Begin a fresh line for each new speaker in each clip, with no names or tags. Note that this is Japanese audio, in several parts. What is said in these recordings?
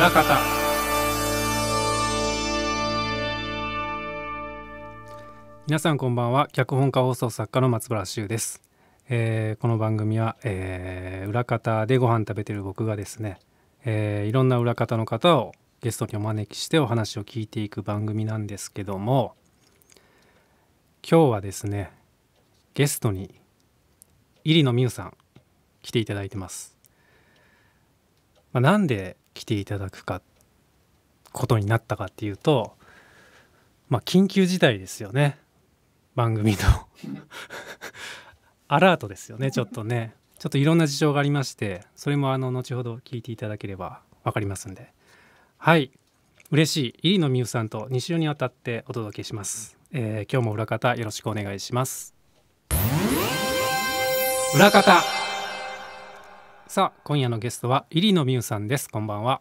裏方皆さんこんばんは脚本家放送作家の松原修です、えー、この番組は、えー、裏方でご飯食べてる僕がですね、えー、いろんな裏方の方をゲストにお招きしてお話を聞いていく番組なんですけども今日はですねゲストに入野美優さん来ていただいてます、まあ、なんで来ていただくかことになったかっていうとまあ緊急事態ですよね番組の アラートですよねちょっとねちょっといろんな事情がありましてそれもあの後ほど聞いていただければ分かりますんではい嬉しい入野美優さんと2週にわたってお届けします、えー、今日も裏方よろしくお願いします裏方さあ今夜のゲストは
イリノミ優さんですこんばんは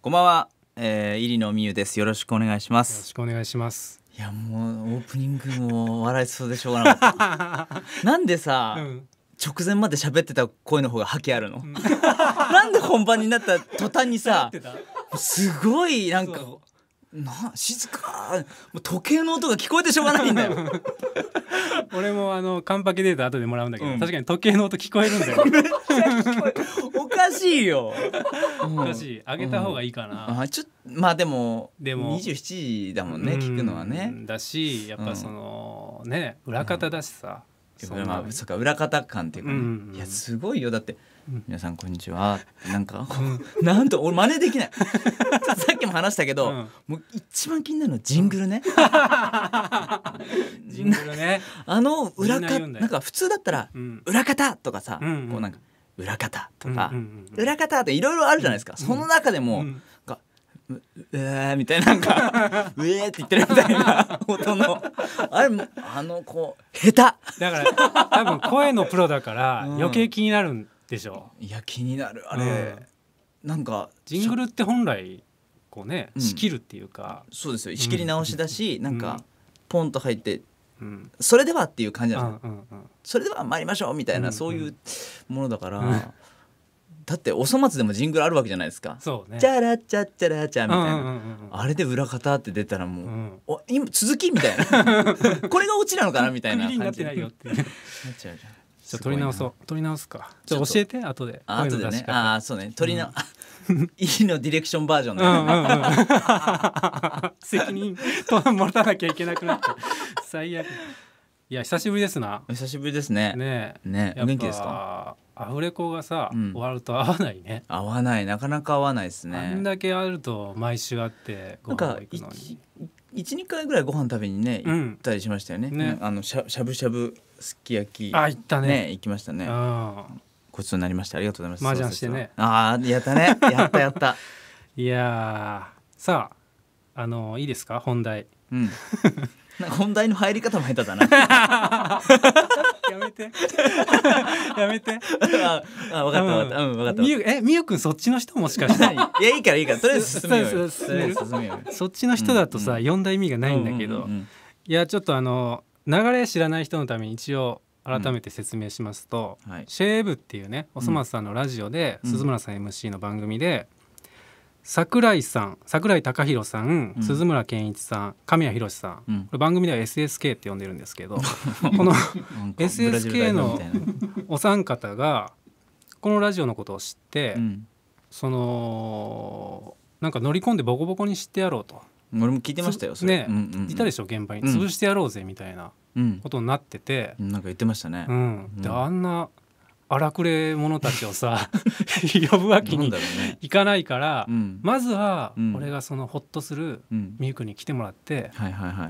こんばんは、えー、リノミ優ですよろしくお願いしますよろしくお願いしますいやもうオープニングも笑いそうでしょうがなかった なんでさ、うん、直前まで喋ってた声の方が覇気あるの、うん、なんで本番になった途端にさ すごいなんかな静かもう時計の音が聞こえてしょうがないんだよ 俺もあのカンパ
ケデータ後でもらうんだけど、うん確かに時計の音聞こえるんだよ おかしいよ、うんおかしい上げた方がいいかな、あ
ちょっとまあでもでも27時だもんね聞くのはね
だしやっぱその、ね裏方だしさ、そんまあそ
っか裏方感っていうかね、うんうんいやすごいよだって皆さんこんにちは」なんか、なんと俺真似できない さっきも話したけど、うん、もう一番気になるのはジングルね、ジングルね あの裏方なんか普通だったら「裏方」とかさ、うんこうなんか「裏方」とか「うん裏方」っていろいろあるじゃないですか、その中でも、えーみたいななんか「うえー」って言ってるみたいな音のあれもあのこう下手だから多分声のプロだから余計気になるんでしょいや気になるあれ、
う
ん、なんかジングルって本来こうね、うん、仕切るっていうかそうですよ仕切り直しだし、うん、なんかポンと入って、うん、それではっていう感じなの、うんうんそれでは参りましょうみたいな、そういうものだから、だってお粗末でもジングルあるわけじゃないですか「そうね、チャラチャチャラチャ」みたいな、うんうんうん、あれで裏方って出たらもう、うん、お今続きみたいな これがオチなのかなみたいな感じ になってないよってなっちゃうじゃんじゃ取り直そ
う取り直すか
じゃ教えて後であ後でねああそうね取り直、いいのディレクションバージョンだ、責任と持たなきゃいけなくなって最悪い
や久しぶりですな久しぶりですねねね元気ですかアフレコがさ、終わると合わないね合わ
ないなかなか合わないですねあんだけあると毎週あってご飯行一一二回ぐらいご飯食べにね行ったりしましたよねうんね、あのしゃしゃぶしゃぶすき焼きあ行ったね、ね、行きましたねごちそうになりましたありがとうございます麻雀してねああやったねやったやった
いやさああのいいですか本
題うん本題の入り方も下手だな やめて やめてああ分かった分かった分かったみえみゆくんそっち
の人もしかして
いやいいからいいからとりあえず進めよそっちの人だとさ、うん、呼んだ意味がないんだけど、
いやちょっとあの流れ知らない人のために一応改めて説明しますと、うんはい、シェーブっていうねおそ松さんのラジオで、鈴村さん MC の番組で、桜井さん桜井貴弘さん、うん、鈴村健一さん神谷宏さ、うん、これ番組では SSK って呼んでるんですけど この SSK のお三方がこのラジオのことを知って、うん、そのなんか乗り込んでボコボコにしてやろうと。俺も聞いてましたよね、うんうん、いたでしょ現場に潰してやろうぜみたいなことになってて、
うん、なんか言ってました
ね、うん、であんな荒くれ者たちをさ 呼ぶわけにいかないから、ねうん、まずは俺がそのホッとするみゆくに来てもらっ
て、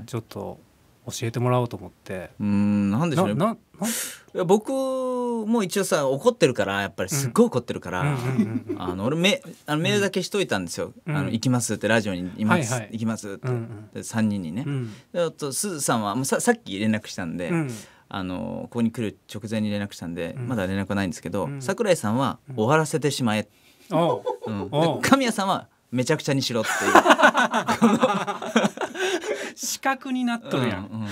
ちょっと教えてもらおうと思ってうんなんでしょうね僕も一応さ怒ってるからやっぱりすっごい怒ってるから、あの俺めあのメールだけしといたんですよ「うん、あの行きます」ってラジオに「います」はいはい、行きます」って、うんうん、3人にね、うん、とすずさんはもうささっき連絡したんで、うんあのここに来る直前に連絡したんで、うんまだ連絡はないんですけど、うん桜井さんは終わらせてしまえ、うんで神谷さんはめちゃくちゃにしろってい
う 資格になっとるやん、うんうん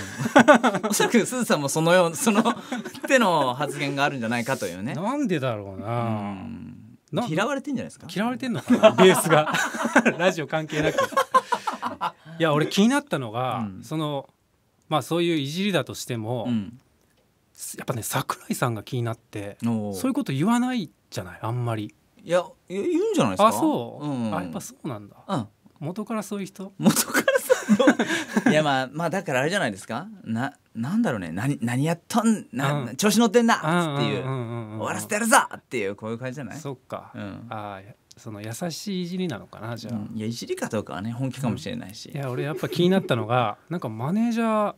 おそらくすずさんもそのようその手の発言があるんじゃないかというね、なんでだろううな,、ん、な嫌われてんじゃないですか嫌われてんのかなベースが ラジオ関係なくいや俺気にな
ったのが、うんそのまあそういういじりだとしても、うんやっぱね桜井さんが気になってそういうこと言わないじゃないあんまり
いや言うん
じゃないですかあそう、うん、あやっぱそうなんだ、うん、元からそういう人元から
そう いやまあまあだからあれじゃないですかななんだろうね何何やっとんな、うん、調子乗ってんだっていう終わらせてやるぞっていうこういう感じじゃないそっか、うん、あその優しいいじりなのかなじゃあ、うん、いやいじりかどうかはね本気かもしれないし、うん、いや俺やっぱ気になっ
たのがなんかマネージャー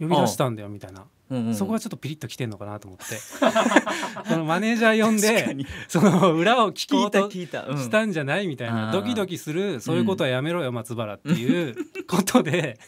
呼び出したんだよみたいなうんうん、そこがちょっとピリッときてんのかなと思ってそ のマネージャー呼んでその裏を聞こうとした
んじゃないみたいな、ドキドキするそういうことはやめろよ松原っていうことで、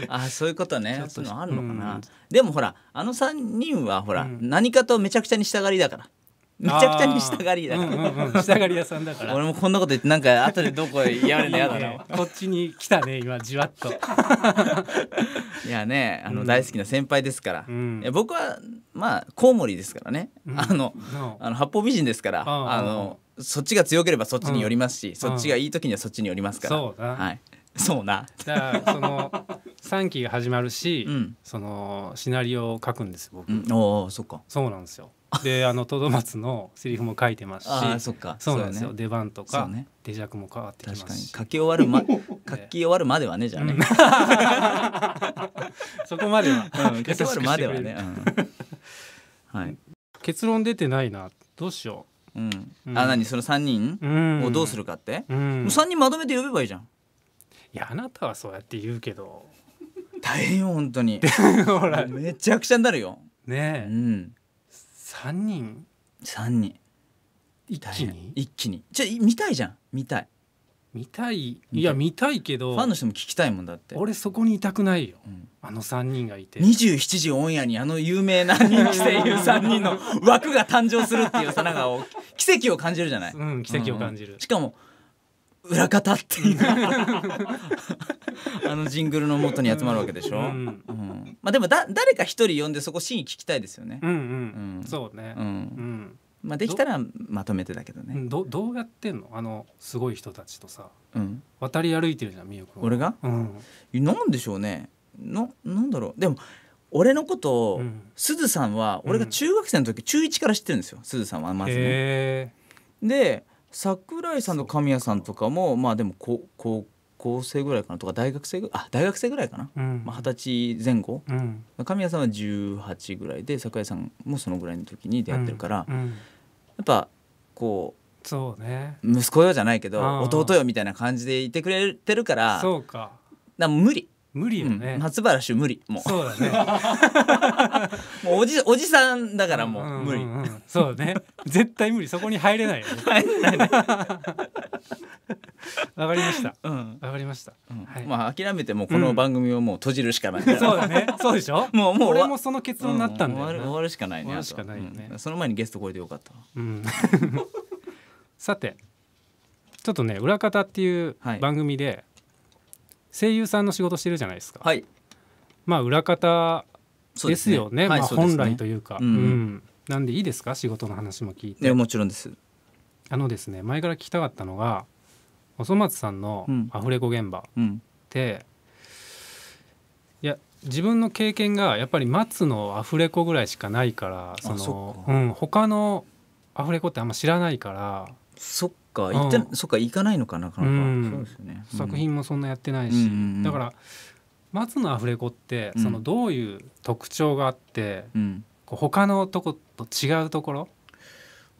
う ん、あそういうことねそういうのあるのかな、でもほらあの3人はほら、何かとめちゃくちゃにしたがりだからめちゃくちゃにしたがりだから、うんうん、したがり屋さんだから俺もこんなこと言ってなんか後でどこへやるのやだな こっちに来たね今じわっ
と
いやねあの大好きな先輩ですから、うん、いや僕はまあコウモリですからね、あの,、あの八方美人ですからあのそっちが強ければそっちによりますし、そっちがいい時にはそっちによりますからそうだ、はい、そうなじゃ
あその3期が始まるし、そのシナリオを書くんです僕、うん、お
おそっかそうなんですよ
であのトドマツのセリフも書いてますしそっかそうなんですよ、ね、出番とか、ね、
出尺も変わってきますし書き終わるま書き終わるまではねじゃあね、うん、そこまでは、うん、書き終わるまではね、うん、はい
結論出てないなどうしよ
う、うんうん、あ何
その3人
をどうするかって、うん、もう3人まとめて呼べばいいじゃんいやあなたはそうやって言うけど大変よ本当にほらめちゃくちゃになるよねえ、うん、3人3人一気に一気にじゃ見たいじゃん見たい見たいい
や見たいけどファンの人
も聞きたいもんだって俺そこにいたくないよ、うん、あの3人がいて27時オンエアにあの有名な人気声優3人の枠が誕生するっていうさながか奇跡を感じるじゃない、うん、奇跡を感じる、うん、しかも裏方っていう あのジングルの元に集まるわけでしょ、うん、うん、まあでもだ誰か一人呼んでそこシーン聞きたいですよねうん、うんうん、そうねうん、うんまあ、できたらまとめてだけどねどどうやってんのあのすごい人たちとさ、うん、渡り歩いてるじゃんみゆく俺が、うん、なんでしょうねななんだろうでも俺のことを、す、う、ず、ん、さんは俺が中学生の時、中1から知ってるんですよすずさんはまずねで桜井さんと神谷さんとかもまあでも高高校生ぐらいかなとか大学生ぐあ大学生ぐらいかな、うん、まあ、歳前後、うん、神谷さんは18ぐらいで桜井さんもそのぐらいの時に出会ってるから、うん、やっぱこうそうね息子よじゃないけど弟よみたいな感じでいてくれてるからそうかだ無理無理よね、うん、松原氏無理もうそうだね もうおじおじさんだからもう無理、うんうんうん、そうね絶対無理そこに入れないよ、ね、入れないね わかりました。うん、わかりました、うんはい。まあ諦めてもこの番組をもう閉じるしかない、うん。そうだね。そうでしょ。もうもう俺もその結論になったんだよ、ね、終わる終わるしかないね。しかないよね。その前にゲスト超えてよかった。さて、
ちょっとね裏方っていう番組で、声優さんの仕事してるじゃないですか、はい、まあ裏方ですよね、まあ、本来というか、うん、うん、なんでいいですか仕事の話も聞いてもちろんですあのですね前から聞きたかったのがおそ松さんのアフレコ現場って、うん、いや自分の経験がやっぱり松のアフレコぐらいしかないからそのうん、他のアフレコってあんま知らないからそっか行って、そっか行かないのかなかなか、そうです
ね、作品もそんなやってないし、だから
松のアフレコって、そのどういう特徴があって、うん、こう
他のとこと違うところ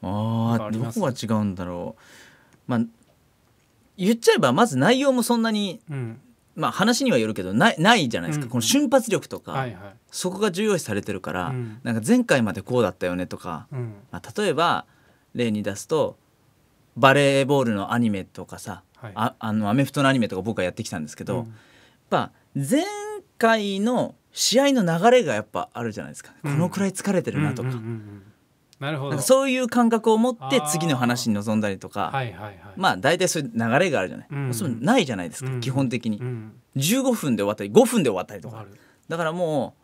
ああどこが違うんだろうまあ言っちゃえばまず内容もそんなに、うん、まあ話にはよるけどないないじゃないですか、うん、この瞬発力とか、はいはい、そこが重要視されてるから、うん、なんか前回までこうだったよねとか、まあ、例えば例に出すとバレーボールのアニメとかさ、はい、ああのアメフトのアニメとか僕はやってきたんですけど、うん、やっぱ前回の試合の流れがやっぱあるじゃないですか、うん、このくらい疲れてるなとか。
なるほどそ
ういう感覚を持って次の話に臨んだりとかはいはいはい、まあ大体そういう流れがあるじゃない、うん、そうないじゃないですか、うん、基本的に、うん、15分で終わったり5分で終わったりとかだからも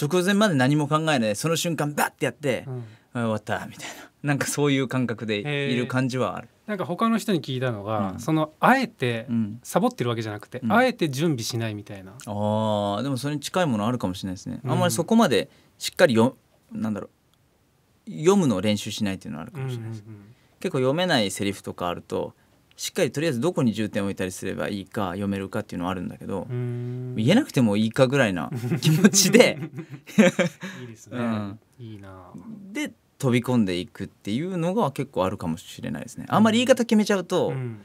う直前まで何も考えないその瞬間バッてやって、うん終わったみたいななんかそういう感覚でいる感じはある。
なんか他の人に聞いたのが、うん、そのあえてサボってるわけじゃなくて、うん、あえて準備しないみたいなあ
あでもそれに近いものあるかもしれないですね、あんまりそこまでしっかりよなんだろう読むのを練習しないっていうのはあるかもしれないです、結構読めないセリフとかあるとしっかりとりあえずどこに重点を置いたりすればいいか読めるかっていうのはあるんだけど言えなくてもいいかぐらいな気持ちでいいでうん、で飛び込んでいくっていうのが結構あるかもしれないですねあんまり言い方決めちゃうと、うん、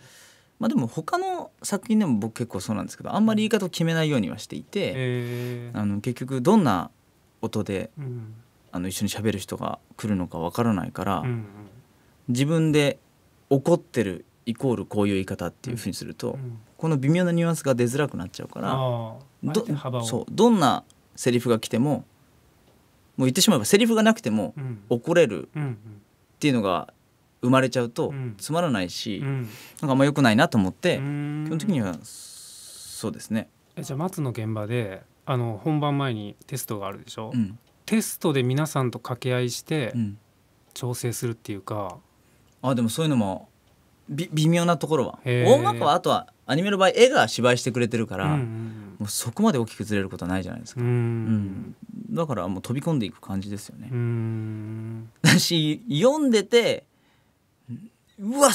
まあでも他の作品でも僕結構そうなんですけどあんまり言い方を決めないようにはしていて、あの結局どんな音で、うん、あの一緒に喋る人が来るのかわからないから、うんうん、自分で怒ってるイコールこういう言い方っていうふうにすると、うん、この微妙なニュアンスが出づらくなっちゃうからどそうどんなセリフが来てももう言ってしまえばセリフがなくても怒れるっていうのが生まれちゃうとつまらないし、うん、なんかあんまよくないなと思って、基本的にはそうですね。
じゃあ松の現場であの本番前にテストがあるでしょ、うん、テストで皆さん
と掛け合いして調整するっていうか、あでもそういうのも微妙なところは音楽はあとはアニメの場合絵が芝居してくれてるから、うんうん、もうそこまで大きくずれることはないじゃないですか、うん、だからもう飛び込んでいく感じですよね。だし読んでてうわ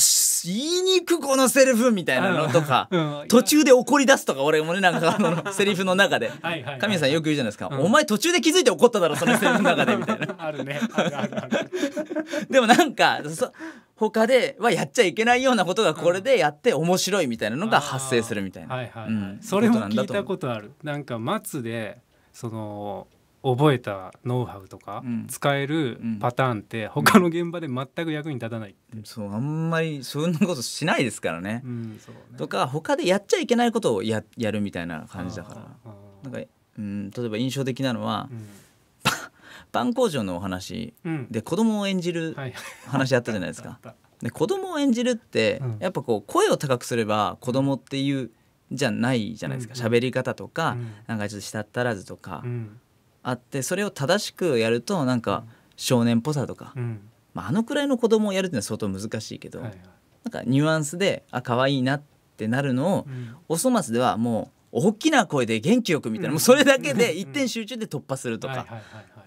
言いにくこのセリフみたいなのとか、うん、途中で怒り出すとか俺もねなんかあのセリフの中で 神谷さんよく言うじゃないですか、うん、お前途中で気づいて怒っただろそのセリフの中で」みたいな。あるねあるあるある でもなんかそ他ではやっちゃいけないようなことがこれでやって面白いみたいなのが発生するみたいな。はいはい、うん、それも聞いた
ことある。なんか松でその覚えたノウハウとか、
使えるパターンって他の現場で全く役に立たない、うん、そうあんまりそんなことしないですからね。うんそうねとか他でやっちゃいけないことをややるみたいな感じだから。なんかうん例えば印象的なのは、うん般工場のお話で子供を演じる話あったじゃないですか。で子供を演じるってやっぱこう声を高くすれば子供っていうじゃないじゃないですか喋、り方とか、なんかちょっと舌足らずとか、あってそれを正しくやるとなんか少年っぽさとか、まあ、あのくらいの子供をやるっていうのは相当難しいけど、なんかニュアンスであ可愛いなってなるのを、おそ松ではもう大きな声で元気よくみたいな、もうそれだけで一点集中で突破するとか、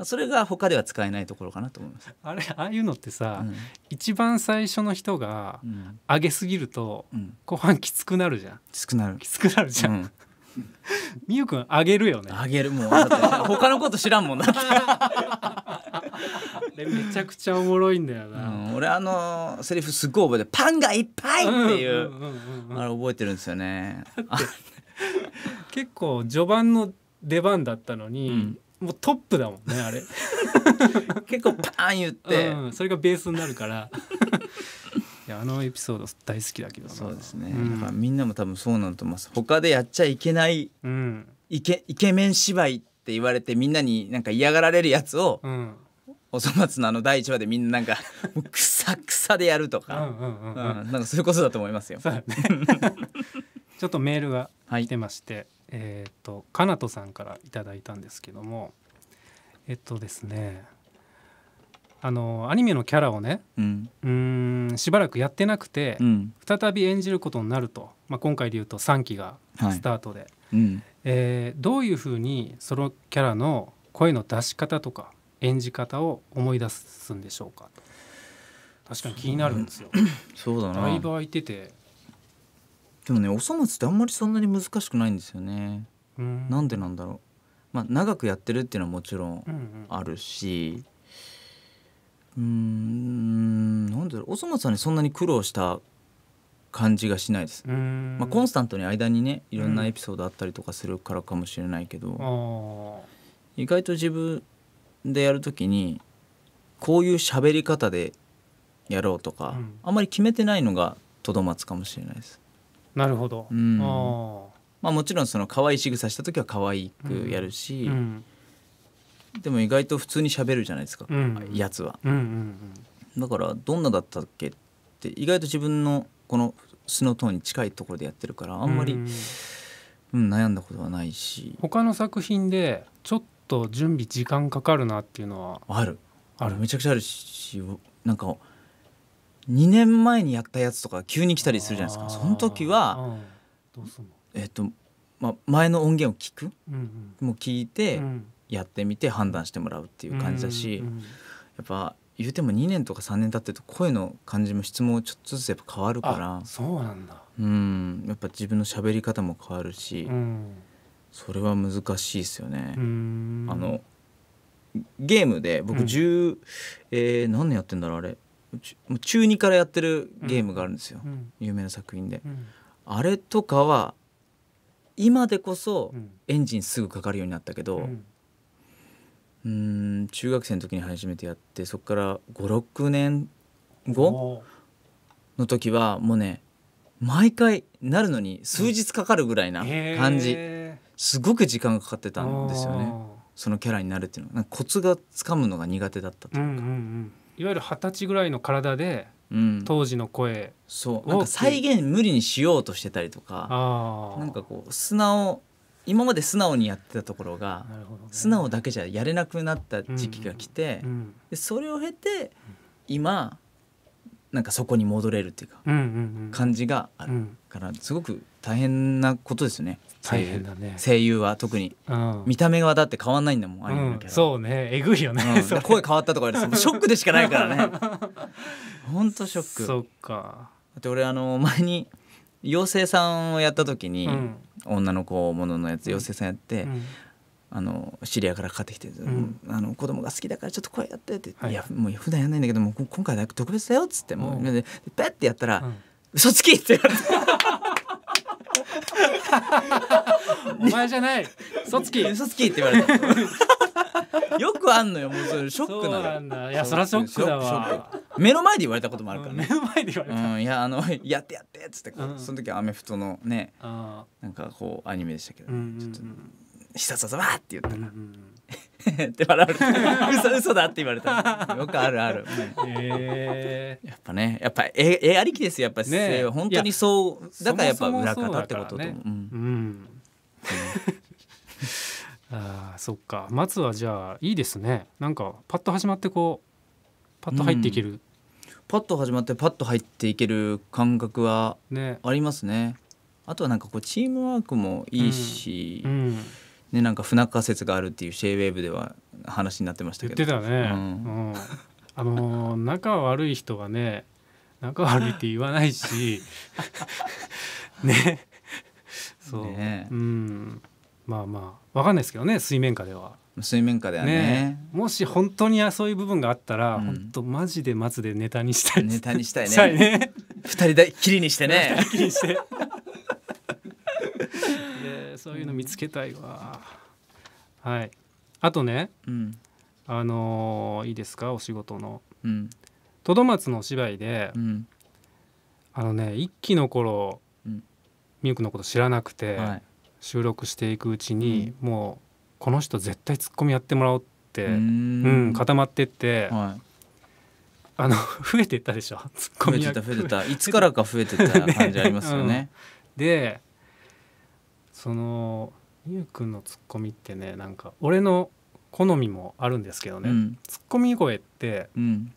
それが他では使えないところかなと思います。あれああいうのってさ、うん、一番最初の人が
上げすぎると、うん、後半きつくなるじゃん。
きつくなる。きつくなるじゃん。うんみゆくん上げるよね上げるもう他のこと知らんもんなって めちゃくちゃおもろいんだよな、うん、俺あのセリフすっごい覚えて「パンがいっぱい!」っていうあれ覚えてるんですよね 結
構序盤の出番だったのに、うんもうトップだもんねあれ
結構パーン言って、うん、それがベースになるからいやあのエピソード大好きだけどそうですね、うん、だからみんなも多分そうなんと思います他でやっちゃいけない、うん、イケイケメン芝居って言われてみんなになんか嫌がられるやつを、うん、おそ松のあの第1話でみんななんか もうくさくさでやるとか、うんなんかそういうことだと思いますよ。そうねちょっとメールが来てまして、はい、え
っ、とかなとさんからいただいたんですけどもえっとですねあのアニメのキャラをねうんしばらくやってなくて、うん、再び演じることになると、まあ、今回でいうと3期がスタートで、はえどういうふうにそのキャラの声の出し方とか演じ方を思い出すんでしょうか確かに気になるんですよ。
そうだなだいぶ
空いてて
でもねお粗末ってあんまりそんなに難しくないんですよね。うん、なんでなんだろう。まあ、長くやってるっていうのはもちろんあるし、うんうん、なんだろうおそ松さんにそんなに苦労した感じがしないです、まあ、コンスタントに間にねいろんなエピソードあったりとかするからかもしれないけど、うん、意外と自分でやる時にこういう喋り方でやろうとか、うん、あんまり決めてないのがとどまつかもしれないです。なるほど、うんまあ、もちろんその可愛い仕草した時は可愛くやるし、でも意外と普通にしゃべるじゃないですか、やつは、だからどんなだったっけって意外と自分のこの素のトーンに近いところでやってるからあんまり、うん、悩んだことはな
いし他の作品でちょっと準備時間かかるなっていうのはある
あるめちゃくちゃあるしなんか2年前にやったやつとか急に来たりするじゃないですかその時は、えっとまあ、前の音源を聞く、うんうん、もう聞いて、やってみて判断してもらうっていう感じだし、うんうん、やっぱ言うても2年とか3年経ってると声の感じも質問ちょっとずつやっぱ変わるからそうなんだうんやっぱ自分の喋り方も変わるし、うん、それは難しいですよね。あのゲームで僕10、うん、えー、何年やってんだろうあれ中2からやってるゲームがあるんですよ、うん、有名な作品で、うん、あれとかは今でこそエンジンすぐかかるようになったけど、うん、ん中学生の時に初めてやってそこから56年後の時はもうね毎回なるのに数日かかるぐらいな感じ、すごく時間がかかってたんですよねそのキャラになるっていうのはコツがつかむのが苦手だった
というか。うんうんうんいわゆる二十歳ぐらいの体で、
うん、当時の声そうなんか再現無理にしようとしてたりとかなんかこう素直今まで素直にやってたところが、ね、素直だけじゃやれなくなった時期が来て、うんうん、でそれを経て今なんかそこに戻れるっていうか、感じがあるからすごく大変なことですよね声優だね声優は特に、見た目はだって変わんないんだもんあれそうねえぐいよね、声変わったとかショックでしかないからねほんとショックそっかだって俺あの前に妖精さんをやった時に、女の子もののやつ妖精さんやって、あの知り合いからかかってきて、うん、あの子供が好きだからちょっと声やってってはい、いやもう普段やんないんだけども今回は特別だよっつってもう、うペッてやったら、うん、嘘つきって言われて。お前じゃない嘘つき嘘つきって言われたよくあんのよもうそれショックなんだいやそりゃショックだわ目の前で言われたこともあるからね、目の前で言われた、うん、いやあのやってやってっつって、うん、その時はアメフトのねなんかこうアニメでしたけど、ね、ちょっと必殺技わって言ったら、うん って笑われた 嘘嘘だって言われた よくあるある、うえー、やっぱねやっぱええありきですよやっぱり、ね、本当にそうだからやっぱ裏方ってことと、ね、う
ん、うあそっかまずはじゃあいいですねなんかパッと始まって
こうパッと入っていける、うん、パッと始まってパッと入っていける感覚はありますね、ね、あとはなんかこうチームワークもいいし、うんね、なんか不仲説があるっていうシェイウェーブでは話になってましたけど言ってたね、うん、う
ん、あのー、仲悪い人がね仲悪いって言わないし ねそう、ね、うんまあまあわかんないですけどね水面下では水面下ではね、ね、もし本当にそういう部分があったら、うん、本当マジでマジでネタにしたいネタにしたいね二、人だきりにしてね二人きりにして でそういうの見つけたいわ、うん、はいあとね、うん、あのー、いいですかお仕事の、とどまつのお芝居で、あのね一期の頃、うん、ミユクのこと知らなくて、はい、収録していくうちに、もうこの人絶対ツッコミやってもらおうってうん固まってって、はいあの 増えてたでしょツッコミ増えてた増えてたいつからか増えてた感じありますよね。うん、でそのゆうくんのツッコミってねなんか俺の好みもあるんですけどね、うん、ツッコミ声って、うん、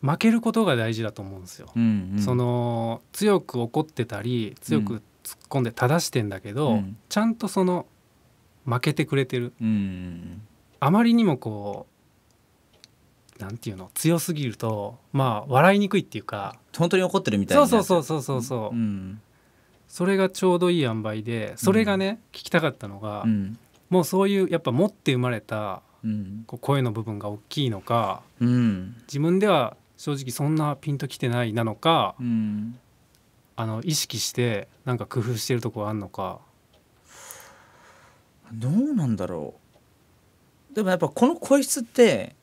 負けることが大事だと思うんですよ。
うんうん、そ
の強く怒ってたり強く突っ込んで正してんだけど、うん、ちゃんとその負けてくれてる、うんうん、あまりにもこうなんていうの強すぎるとまあ笑いにくいっていうか本当に怒ってるみたいなそうそうそうそうそう、そうん、それがちょうどいい塩梅でそれがね、聞きたかったのが、もうそういうやっぱ持って生まれた、こう声の部分が大きいのか、
自
分では正直そんなピンときてないなのか、あの意識してなんか工夫してるとこあんのか
どうなんだろうでもやっぱこの声質って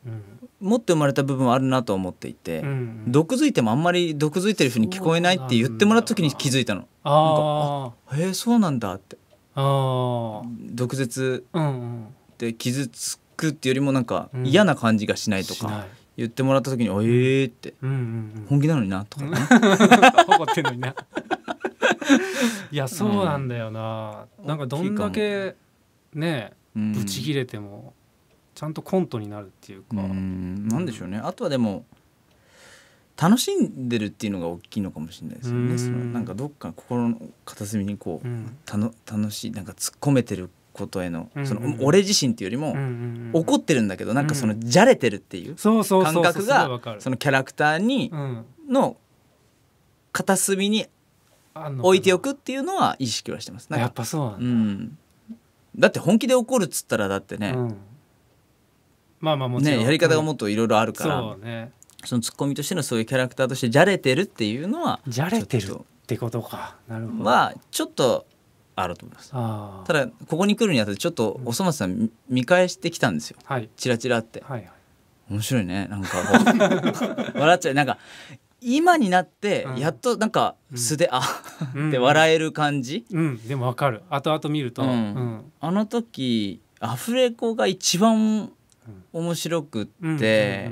持って生まれた部分はあるなと思っていて、うん、毒づいてもあんまり毒づいてるふうに聞こえないって言ってもらった時に気づいたの。ああへえそうなんだってあ毒舌で傷つくっていうよりもなんか嫌な感じがしないとか。言ってもらった時に「ええって、うん本気なのにな」とかね 怒
ってんのにないやそうなんだよな、うん、なんかどんだけね、うん、ブチ切れてもちゃんとコントになるっていうか
うんなんでしょうねあとはでも楽しんでるっていうのが大きいのかもしれないですよねそのなんかどっか心の片隅にこう、うん、たの楽しいなんか突っ込めてることへのその俺自身っていうよりも怒ってるんだけどなんかそのじゃれてるっていう感覚がそのキャラクターにの片隅に置いておくっていうのは意識はしてます。やっぱ
そうなんだ、うん、
だって本気で怒るっつったらだってね、うん
まあまあもちろん、ね、やり方がもっ
といろいろあるから、そうね、そのツッコミとしてのそういうキャラクターとしてじゃれてるっていうのはじゃれてるってことかなるほどはちょっとあると思いますただここに来るにあたってちょっとおそ松さん見返してきたんですよ、はい、チラチラって、はいはい、面白いねなんか 笑っちゃうなんか今になってやっとなんか素で、うん、あって笑える感じ、うん、うんうん、でもわかる後々見ると、うんあの時アフレコが一番面白くって、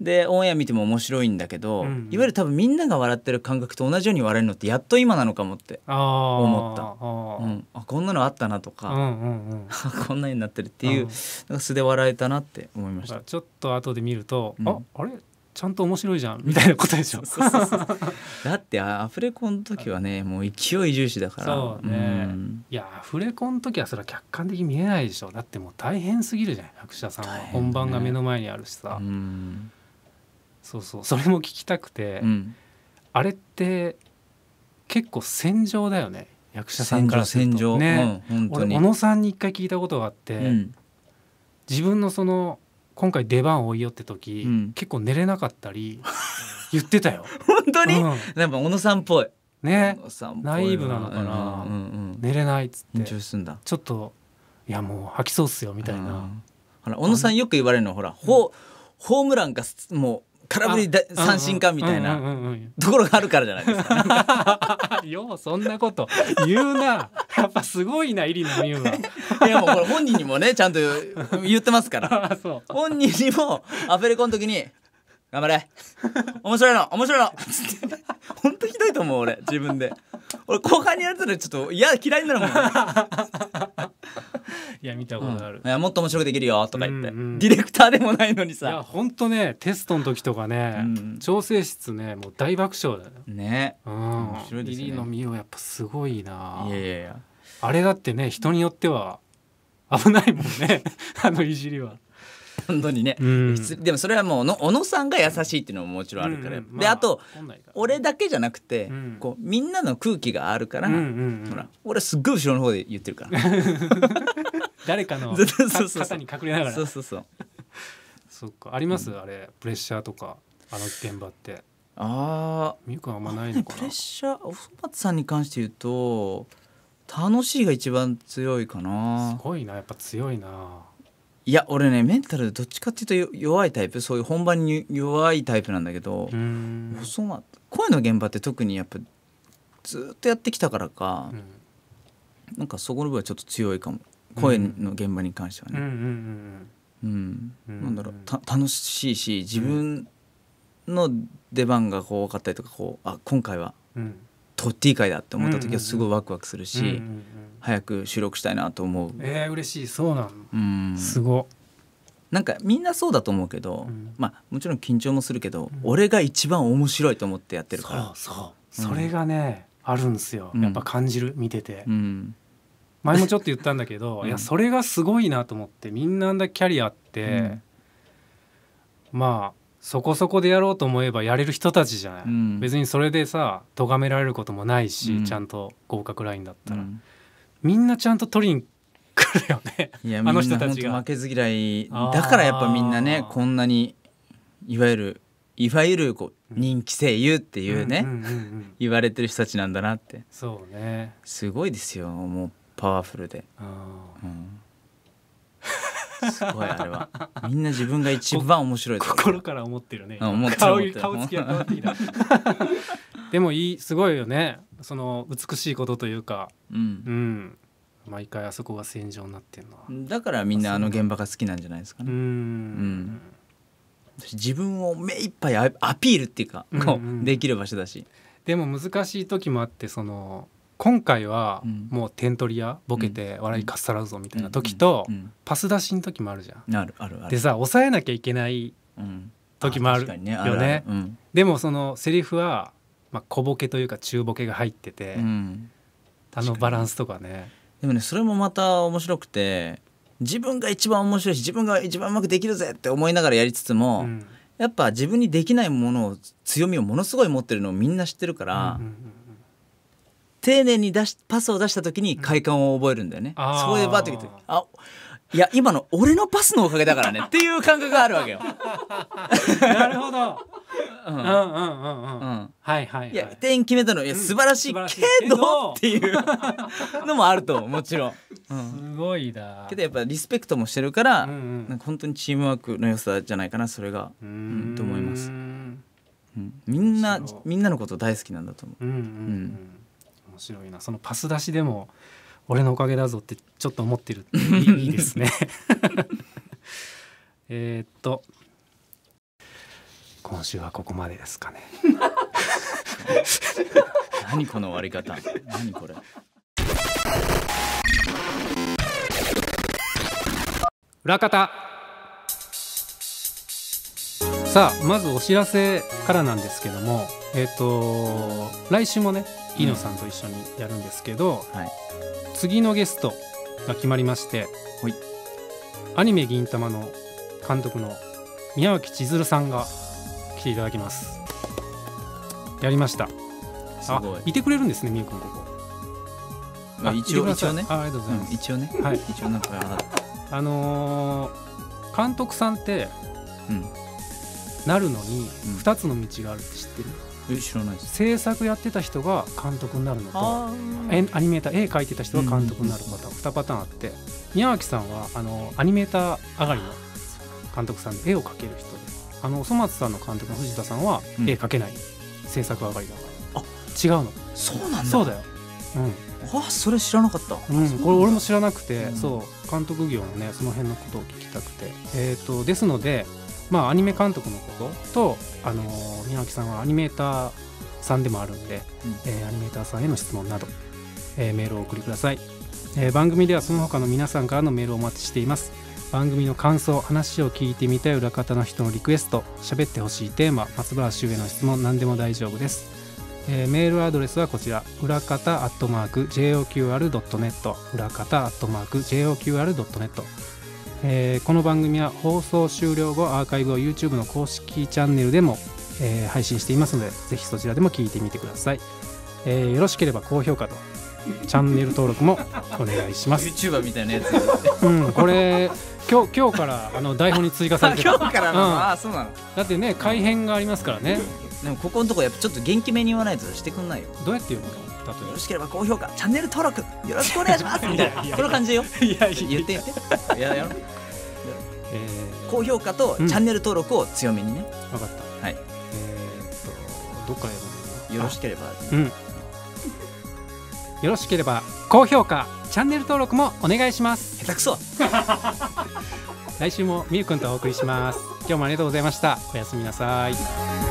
でオンエア見ても面白いんだけど、うんうん、いわゆる多分みんなが笑ってる感覚と同じように笑えるのってやっと今なのかもって思ったあ、うん、あこんなのあったなとか、うんうんうん、こんなになってるっていう、なん、素で笑えたなって思いましたちょっと後で見ると、うん、ああれちゃんと面白いじゃんみたいなことでしょ だってアフレコの時はねもう勢い重視だからそうね、うん、いやアフレコの時はそれは客
観的に見えないでしょだってもう大変すぎるじゃん役者さんは、ね、本番が目の前にあるしさ、うん、そうそうそれも聞きたくて、うん、あれって結構戦場だよね役者さんからするとね、うん、俺小野さんに一回聞いたことがあって、自分のその今回出番多いよって時、
うん、結構寝れなかったり言ってたよ 本当に、うん、やっぱ小野さんっぽいねナイーブなのかな、うんうん、寝れないっつってちょっといやもう吐きそうっすよみたいな、ほら小野さんよく言われるのほら、ほホームランがもう空振り三振かみたいなところがあるからじゃないですか。ようそんなこと言うな。やっぱすごいな入野美優は。いやもうこれ本人にもねちゃんと言ってますから。本人にもアフレコの時に頑張れ面白いの面白いのほんとひどいと思う俺自分で俺後半にやるとちょっと嫌嫌いになるもん、いや見たことある、うん、いやもっと面白くできるよとか言って、うんうん、ディレクターでもないのにさいやほんと
ねテストの時とかね、うん、調整室ねもう大爆笑だよねうん面白いですねリリーの身をやっぱすごいないやいやいやあれだってね人によっては
危ないもんね あのいじりはンドにね、うん、でもそれはもうの小野さんが優しいっていうのももちろんあるから、うんうん、であと、俺だけじゃなくて、こうみんなの空気があるから、うんうんうん、ほら俺すっごい後ろの方で言ってるから 誰かの肩に隠れながらそうそうそうそっかあります、あれ
プレッシャーとかあの現場って
ああみゆくんあんまないのかな、ね、プレッシャーおそ松さんに関して言うと楽しいが一番強いかなすごいなやっぱ強いないや俺ねメンタルどっちかっていうと弱いタイプそういう本番に弱いタイプなんだけどそう声の現場って特にやっぱずっとやってきたからか、うん、なんかそこの部分はちょっと強いかも声の現場に関してはね。
う
んなんだろう楽しいし自分の出番が怖分かったりとかこうあ今回は、うんトッティ会だって思った時はすごいワクワクするし、うんうんうん、早く収録したいなと思うえー、嬉しいそうなのうんすごなんかみんなそうだと思うけど、うん、まあもちろん緊張もするけど、うん、俺が一番面白いと思ってやってるからそうそう、うん、それが
ねあるんですよやっぱ感じる、見てて、前もちょっと言ったんだけど、いやそれがすごいなと思ってみんなあんだキャリアって、まあそこそこでやろうと思えばやれる人たちじゃない、うん、別にそれでさ咎められることもないし、うん、ちゃんと合格ラインだったら、うん、みんなちゃんと取りに
来るよね あの人たちが負けず嫌いだからやっぱみんなねこんなにいわゆるいわゆるこう人気声優っていうね言われてる人たちなんだなってそうねすごいですよもうパワフルで。あうんすごいあれはみんな自分が一番面白い心から思ってるね、顔顔つきが変わってきた でもいいすごいよ
ねその美しいことというか、うん、うん、毎回あそこが戦場になってる
のだからみんなあの現場が好きなんじゃないですかねうん自分を目いっぱいアピールっていうかこう、うんうん、できる場所だしでも難し
い時もあってその今回はもう点取り屋ボケて笑いかっさらうぞみたいな時とパス出しの時もあるじゃ
ん。あるあるでさ
抑えなきゃいけない時もあるよね。でもそのセリフはまあ小ボケというか中ボケが入ってて、あのバランスとかね。
でもねそれもまた面白くて自分が一番面白いし自分が一番うまくできるぜって思いながらやりつつも、うん、やっぱ自分にできないものを強みをものすごい持ってるのをみんな知ってるから。うんうんうん丁寧に出しパスを出した時に快感を覚えるんだよね、うん、そういえばって言ってあいや今の俺のパスのおかげだからね っていう感覚があるわけよ。なるほど。うんうんうんうんうんはいはい、はい、いや点決めたのいや素晴らしいけど、っていうのもあると もちろん、うん、すごいだけどやっぱリスペクトもしてるから、ん本当にチームワークの良さじゃないかなそれがうんと思います、うん、みんなみんなのこと大好きなんだと思ううん、う
ん面白いなそのパス出しでも俺のおかげだぞってちょっと思ってる いいですね えっと
今週はここまでですかね 何この終わり方何これ裏方
さあまずお知らせからなんですけどもえっ、ー、と来週もね飯野さんと一緒にやるんですけど、うんはい、次のゲストが決まりましてはい、アニメ「銀魂」の監督の宮脇千鶴さんが来ていただきますやりましたあいてくれるんですねみゆくんここ
まあ、一応一応ねあありがとうございます、うん、一応ねはい一
応なんかあのー、監督さんって、うん、なるのに2つの道があるって知ってる、え知らないです制作やってた人が監督になるのとアニメーター絵描いてた人が監督になるパターン、2パターンあって宮脇さんはあのアニメーター上がりの監督さんで絵を描ける人であの粗松さんの監督の藤田さんは絵描けない、制作上がりだからあ違うのそうなんだそうだよ、うん、あそれ知らなかった、うん、これ俺も知らなくて、そう監督業のねその辺のことを聞きたくてえっ、とですのでまあ、アニメ監督のことと、あのー、宮脇さんはアニメーターさんでもあるんで、うん、えー、アニメーターさんへの質問など、えー、メールをお送りください、え番組ではその他の皆さんからのメールをお待ちしています番組の感想話を聞いてみたい裏方の人のリクエスト喋ってほしいテーマ松原周への質問何でも大丈夫ですえー、メールアドレスはこちら裏方アットマーク JOQR.net 裏方アットマーク JOQR.net えー、この番組は放送終了後アーカイブを YouTube の公式チャンネルでも、えー、配信していますのでぜひそちらでも聞いてみてください、えー、よろしければ高評価とチャンネル登録もお願いします
YouTuber みたいなやつ、
うん、これ今日今日からあの台本に追加されてる今日からなの、うん、あ
そうなのだってね改編がありますからねでもここのとこやっぱちょっと元気めに言わないとしてくんないよどうやって言うのよろしければ高評価チャンネル登録よろしくお願いしますみたいなこの感じよいやいや言って言ってややろ高評価とチャンネル登録を強めにね分かったはいえっとどっからやるのよろしければ
よろしければ高評価チャンネル登録もお願いします下手くそ 来週もみゆくんとお送りします今日もありがとうございましたおやすみなさい